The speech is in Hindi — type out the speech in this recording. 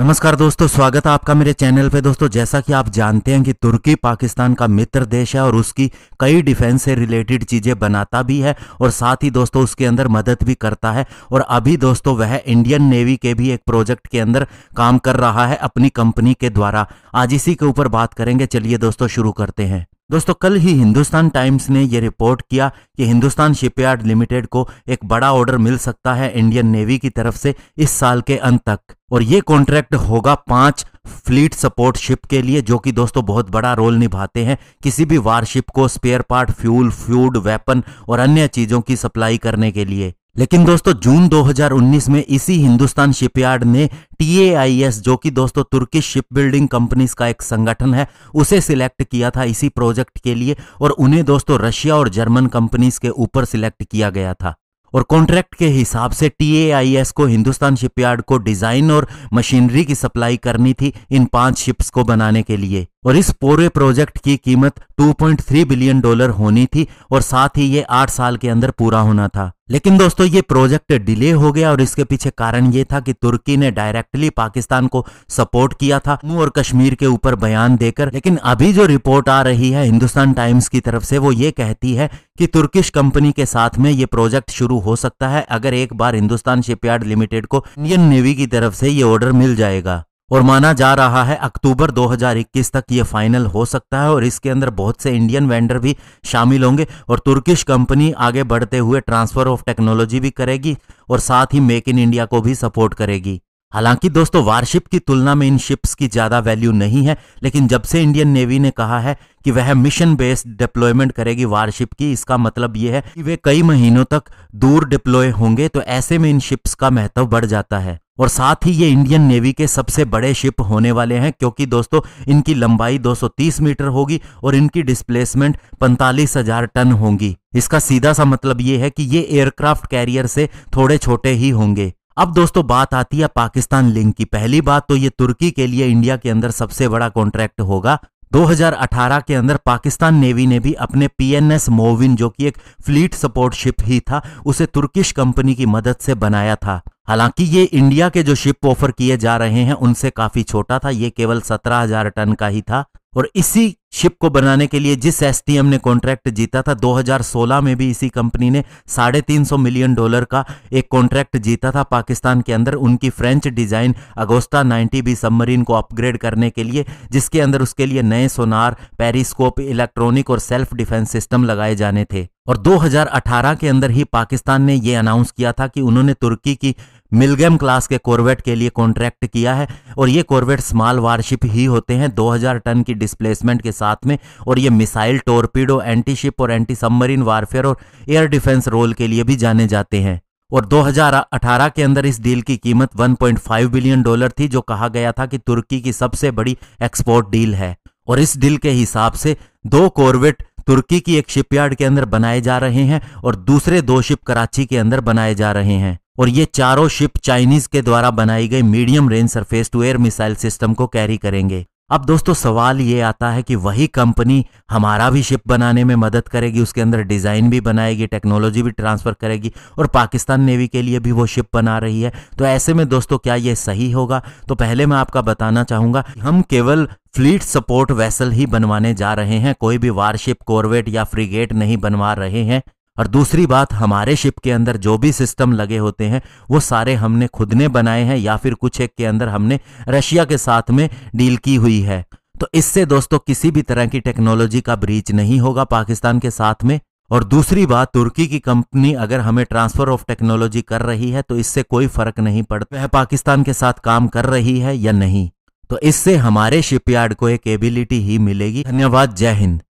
नमस्कार दोस्तों स्वागत है आपका मेरे चैनल पे दोस्तों जैसा कि आप जानते हैं कि तुर्की पाकिस्तान का मित्र देश है और उसकी कई डिफेंस से रिलेटेड चीज़ें बनाता भी है और साथ ही दोस्तों उसके अंदर मदद भी करता है और अभी दोस्तों वह इंडियन नेवी के भी एक प्रोजेक्ट के अंदर काम कर रहा है अपनी कंपनी के द्वारा आज इसी के ऊपर बात करेंगे चलिए दोस्तों शुरू करते हैं दोस्तों कल ही हिंदुस्तान टाइम्स ने यह रिपोर्ट किया कि हिंदुस्तान शिपयार्ड लिमिटेड को एक बड़ा ऑर्डर मिल सकता है इंडियन नेवी की तरफ से इस साल के अंत तक और ये कॉन्ट्रैक्ट होगा पांच फ्लीट सपोर्ट शिप के लिए जो कि दोस्तों बहुत बड़ा रोल निभाते हैं किसी भी वारशिप को spare part fuel food weapon और अन्य चीज़ों की सप्लाई करने के लिए लेकिन दोस्तों जून 2019 में इसी हिंदुस्तान शिपयार्ड ने टी जो कि दोस्तों तुर्की शिप बिल्डिंग कंपनीज का एक संगठन है उसे सिलेक्ट किया था इसी प्रोजेक्ट के लिए और उन्हें दोस्तों रशिया और जर्मन कंपनीज के ऊपर सिलेक्ट किया गया था और कॉन्ट्रैक्ट के हिसाब से टी को हिंदुस्तान शिपयार्ड को डिजाइन और मशीनरी की सप्लाई करनी थी इन पांच शिप्स को बनाने के लिए और इस पूरे प्रोजेक्ट की कीमत 2.3 बिलियन डॉलर होनी थी और साथ ही ये आठ साल के अंदर पूरा होना था लेकिन दोस्तों ये प्रोजेक्ट डिले हो गया और इसके पीछे कारण ये था कि तुर्की ने डायरेक्टली पाकिस्तान को सपोर्ट किया था जम्मू और कश्मीर के ऊपर बयान देकर लेकिन अभी जो रिपोर्ट आ रही है हिंदुस्तान टाइम्स की तरफ से वो ये कहती है कि तुर्किश कंपनी के साथ में ये प्रोजेक्ट शुरू हो सकता है अगर एक बार हिंदुस्तान शिपयार्ड लिमिटेड को इंडियन नेवी की तरफ से ये ऑर्डर मिल जाएगा और माना जा रहा है अक्टूबर 2021 तक ये फाइनल हो सकता है और इसके अंदर बहुत से इंडियन वेंडर भी शामिल होंगे और तुर्किश कंपनी आगे बढ़ते हुए ट्रांसफर ऑफ टेक्नोलॉजी भी करेगी और साथ ही मेक इन इंडिया को भी सपोर्ट करेगी हालांकि दोस्तों वारशिप की तुलना में इन शिप्स की ज़्यादा वैल्यू नहीं है लेकिन जब से इंडियन नेवी ने कहा है कि वह मिशन बेस्ड डिप्लॉयमेंट करेगी वारशिप की इसका मतलब यह है कि वे कई महीनों तक दूर डिप्लॉय होंगे तो ऐसे में इन शिप्स का महत्व बढ़ जाता है और साथ ही ये इंडियन नेवी के सबसे बड़े शिप होने वाले हैं क्योंकि दोस्तों इनकी लंबाई 230 मीटर होगी और इनकी डिस्प्लेसमेंट पैंतालीस हजार टन होंगी इसका सीधा सा मतलब ये है कि ये एयरक्राफ्ट कैरियर से थोड़े छोटे ही होंगे अब दोस्तों बात आती है पाकिस्तान लिंक की पहली बात तो ये तुर्की के लिए इंडिया के अंदर सबसे बड़ा कॉन्ट्रैक्ट होगा 2018 के अंदर पाकिस्तान नेवी ने भी अपने पीएनएस मोविन जो कि एक फ्लीट सपोर्ट शिप ही था उसे तुर्किश कंपनी की मदद से बनाया था हालांकि ये इंडिया के जो शिप ऑफर किए जा रहे हैं उनसे काफी छोटा था ये केवल सत्रह हजार टन का ही था और इसी शिप को बनाने के लिए जिस एस ने कॉन्ट्रैक्ट जीता था 2016 में भी इसी कंपनी ने साढ़े तीन सौ मिलियन डॉलर का एक कॉन्ट्रैक्ट जीता था पाकिस्तान के अंदर उनकी French design Agosta 90 B submarine को अपग्रेड करने के लिए जिसके अंदर उसके लिए नए सोनार पेरिस्कोप इलेक्ट्रॉनिक और सेल्फ डिफेंस सिस्टम लगाए जाने थे और 2018 के अंदर ही पाकिस्तान ने यह अनाउंस किया था कि उन्होंने तुर्की की मिलगेम क्लास के कॉर्वेट के लिए कॉन्ट्रैक्ट किया है और ये कॉर्वेट स्मॉल वारशिप ही होते हैं 2000 टन की डिस्प्लेसमेंट के साथ में और ये मिसाइल टोरपीडो एंटी शिप और एंटी सबमरीन वारफेयर और एयर डिफेंस रोल के लिए भी जाने जाते हैं और 2018 के अंदर इस डील की कीमत 1.5 बिलियन डॉलर थी जो कहा गया था कि तुर्की की सबसे बड़ी एक्सपोर्ट डील है और इस डील के हिसाब से दो कॉर्वेट तुर्की की एक शिपयार्ड के अंदर बनाए जा रहे हैं और दूसरे दो शिप कराची के अंदर बनाए जा रहे हैं और ये चारों शिप चाइनीज के द्वारा बनाई गई medium range surface to air missile system को कैरी करेंगे अब दोस्तों सवाल ये आता है कि वही कंपनी हमारा भी शिप बनाने में मदद करेगी उसके अंदर डिज़ाइन भी बनाएगी टेक्नोलॉजी भी ट्रांसफ़र करेगी और पाकिस्तान नेवी के लिए भी वो शिप बना रही है तो ऐसे में दोस्तों क्या ये सही होगा तो पहले मैं आपका बताना चाहूंगा हम केवल फ्लीट सपोर्ट वेसल ही बनवाने जा रहे हैं कोई भी वारशिप कॉरवेट या फ्रिगेट नहीं बनवा रहे हैं और दूसरी बात हमारे शिप के अंदर जो भी सिस्टम लगे होते हैं वो सारे हमने खुद ने बनाए हैं या फिर कुछ एक के अंदर हमने रशिया के साथ में डील की हुई है तो इससे दोस्तों किसी भी तरह की टेक्नोलॉजी का ब्रीच नहीं होगा पाकिस्तान के साथ में और दूसरी बात तुर्की की कंपनी अगर हमें ट्रांसफर ऑफ टेक्नोलॉजी कर रही है तो इससे कोई फर्क नहीं पड़ता वह पाकिस्तान के साथ काम कर रही है या नहीं तो इससे हमारे शिपयार्ड को एक एबिलिटी ही मिलेगी धन्यवाद जय हिंद